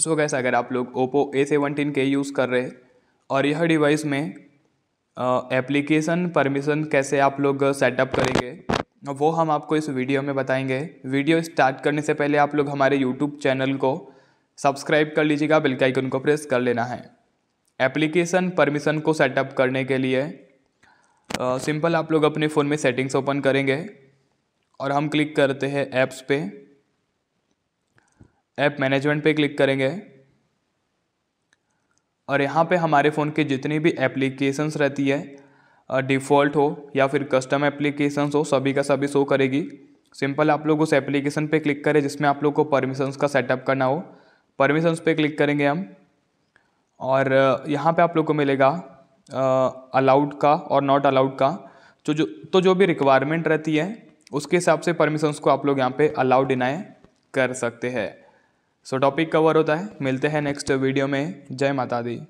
सो gas अगर आप लोग ओप्पो ए सेवनटीन के यूज़ कर रहे और यह डिवाइस में एप्लीकेशन परमिशन कैसे आप लोग सेटअप करेंगे वो हम आपको इस वीडियो में बताएंगे वीडियो स्टार्ट करने से पहले आप लोग हमारे यूट्यूब चैनल को सब्सक्राइब कर लीजिएगा बिल आइकन को प्रेस कर लेना है एप्लीकेशन परमिशन को सेटअप करने के लिए सिंपल आप लोग अपने फ़ोन में सेटिंग्स ओपन करेंगे और हम क्लिक करते हैं ऐप्स पे ऐप मैनेजमेंट पे क्लिक करेंगे और यहाँ पे हमारे फ़ोन के जितनी भी एप्लीकेशंस रहती है डिफ़ॉल्ट हो या फिर कस्टम एप्लीकेशंस हो सभी का सभी शो करेगी सिंपल आप लोग उस एप्लीकेशन पे क्लिक करें जिसमें आप लोग को परमिशंस का सेटअप करना हो परमिशंस पे क्लिक करेंगे हम और यहाँ पे आप लोग को मिलेगा अलाउड का और नॉट अलाउड का तो जो तो जो भी रिक्वायरमेंट रहती है उसके हिसाब से परमिशंस को आप लोग यहाँ पे अलाउड डिनाई कर सकते हैं सो टॉपिक कवर होता है मिलते हैं नेक्स्ट वीडियो में जय माता दी